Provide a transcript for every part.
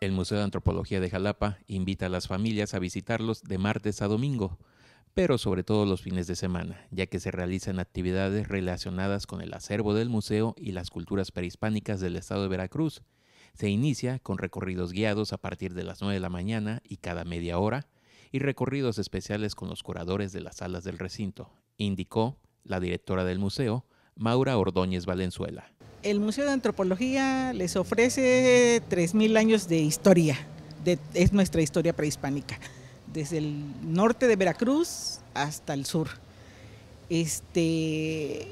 El Museo de Antropología de Jalapa invita a las familias a visitarlos de martes a domingo, pero sobre todo los fines de semana, ya que se realizan actividades relacionadas con el acervo del museo y las culturas prehispánicas del estado de Veracruz. Se inicia con recorridos guiados a partir de las 9 de la mañana y cada media hora, y recorridos especiales con los curadores de las salas del recinto, indicó la directora del museo, Maura Ordóñez Valenzuela. El Museo de Antropología les ofrece 3.000 años de historia, es nuestra historia prehispánica, desde el norte de Veracruz hasta el sur. Este,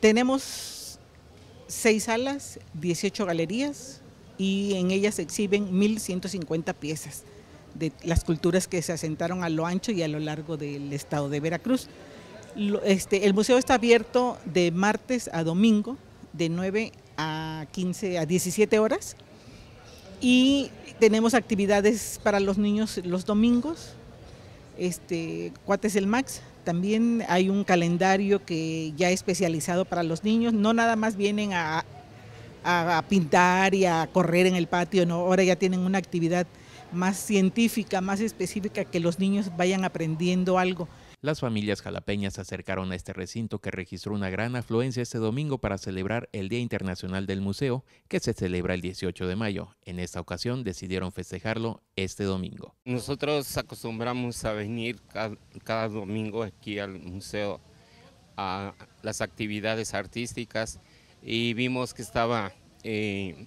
tenemos seis salas, 18 galerías y en ellas se exhiben 1.150 piezas de las culturas que se asentaron a lo ancho y a lo largo del estado de Veracruz. Este, el museo está abierto de martes a domingo, de 9 a 15 a 17 horas. Y tenemos actividades para los niños los domingos. Este, Cuates el Max, también hay un calendario que ya especializado para los niños. No nada más vienen a, pintar y a correr en el patio, no, ahora ya tienen una actividad más científica, más específica, que los niños vayan aprendiendo algo. Las familias jalapeñas se acercaron a este recinto que registró una gran afluencia este domingo para celebrar el Día Internacional del Museo, que se celebra el 18 de mayo. En esta ocasión decidieron festejarlo este domingo. Nosotros acostumbramos a venir cada, domingo aquí al museo a las actividades artísticas y vimos que estaba eh,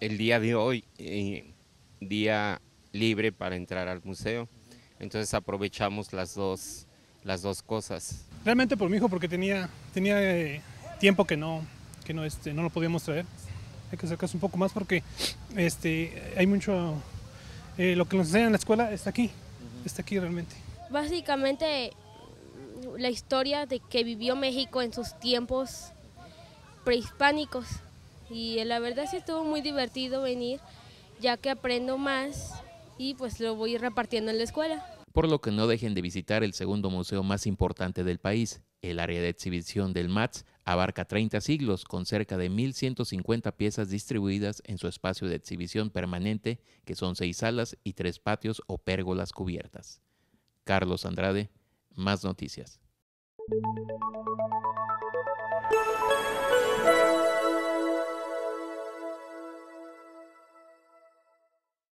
el día de hoy, eh, Día libre para entrar al museo. Entonces aprovechamos las dos, las dos cosas. Realmente por mi hijo, porque tenía, tenía eh, tiempo que no, que no, este, no lo podíamos traer. Hay que acercarse un poco más porque este, hay mucho... Eh, lo que nos enseñan en la escuela está aquí, está aquí realmente. Básicamente la historia de que vivió México en sus tiempos prehispánicos y la verdad sí estuvo muy divertido venir ya que aprendo más y pues lo voy repartiendo en la escuela. Por lo que no dejen de visitar el segundo museo más importante del país. El área de exhibición del MATS abarca 30 siglos con cerca de 1.150 piezas distribuidas en su espacio de exhibición permanente, que son seis salas y tres patios o pérgolas cubiertas. Carlos Andrade, más noticias.